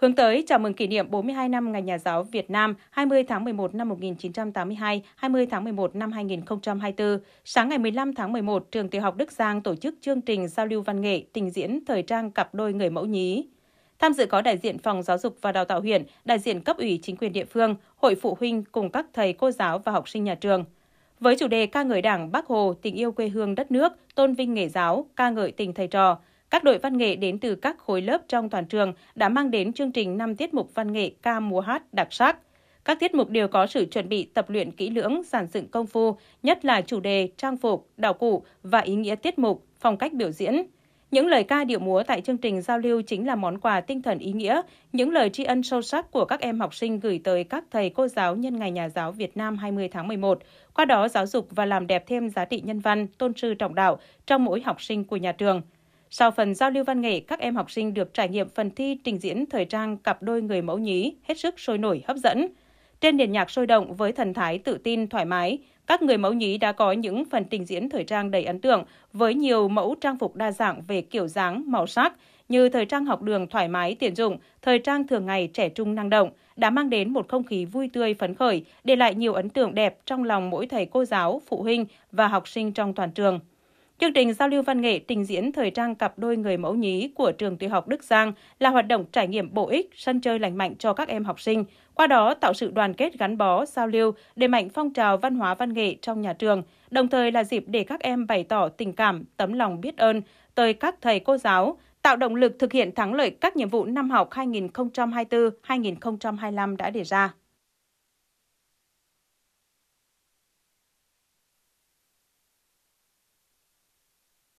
Hướng tới chào mừng kỷ niệm 42 năm Ngày Nhà giáo Việt Nam 20 tháng 11 năm 1982, 20 tháng 11 năm 2024, sáng ngày 15 tháng 11, Trường Tiểu học Đức Giang tổ chức chương trình giao lưu văn nghệ, tình diễn thời trang cặp đôi người mẫu nhí. Tham dự có đại diện Phòng Giáo dục và Đào tạo huyện, đại diện cấp ủy chính quyền địa phương, hội phụ huynh cùng các thầy cô giáo và học sinh nhà trường. Với chủ đề ca ngợi Đảng, Bác Hồ, tình yêu quê hương đất nước, tôn vinh nghề giáo, ca ngợi tình thầy trò, các đội văn nghệ đến từ các khối lớp trong toàn trường đã mang đến chương trình 5 tiết mục văn nghệ ca múa hát đặc sắc. Các tiết mục đều có sự chuẩn bị tập luyện kỹ lưỡng, giản dựng công phu, nhất là chủ đề, trang phục, đạo cụ và ý nghĩa tiết mục, phong cách biểu diễn. Những lời ca điệu múa tại chương trình giao lưu chính là món quà tinh thần ý nghĩa, những lời tri ân sâu sắc của các em học sinh gửi tới các thầy cô giáo nhân ngày nhà giáo Việt Nam 20 tháng 11, qua đó giáo dục và làm đẹp thêm giá trị nhân văn, tôn sư trọng đạo trong mỗi học sinh của nhà trường – sau phần giao lưu văn nghệ, các em học sinh được trải nghiệm phần thi trình diễn thời trang cặp đôi người mẫu nhí hết sức sôi nổi hấp dẫn. Trên nền nhạc sôi động với thần thái tự tin thoải mái, các người mẫu nhí đã có những phần trình diễn thời trang đầy ấn tượng với nhiều mẫu trang phục đa dạng về kiểu dáng, màu sắc như thời trang học đường thoải mái tiện dụng, thời trang thường ngày trẻ trung năng động đã mang đến một không khí vui tươi phấn khởi, để lại nhiều ấn tượng đẹp trong lòng mỗi thầy cô giáo, phụ huynh và học sinh trong toàn trường. Chương trình giao lưu văn nghệ trình diễn thời trang cặp đôi người mẫu nhí của trường tiểu học Đức Giang là hoạt động trải nghiệm bổ ích, sân chơi lành mạnh cho các em học sinh, qua đó tạo sự đoàn kết gắn bó, giao lưu, đề mạnh phong trào văn hóa văn nghệ trong nhà trường, đồng thời là dịp để các em bày tỏ tình cảm, tấm lòng biết ơn tới các thầy cô giáo, tạo động lực thực hiện thắng lợi các nhiệm vụ năm học 2024-2025 đã đề ra.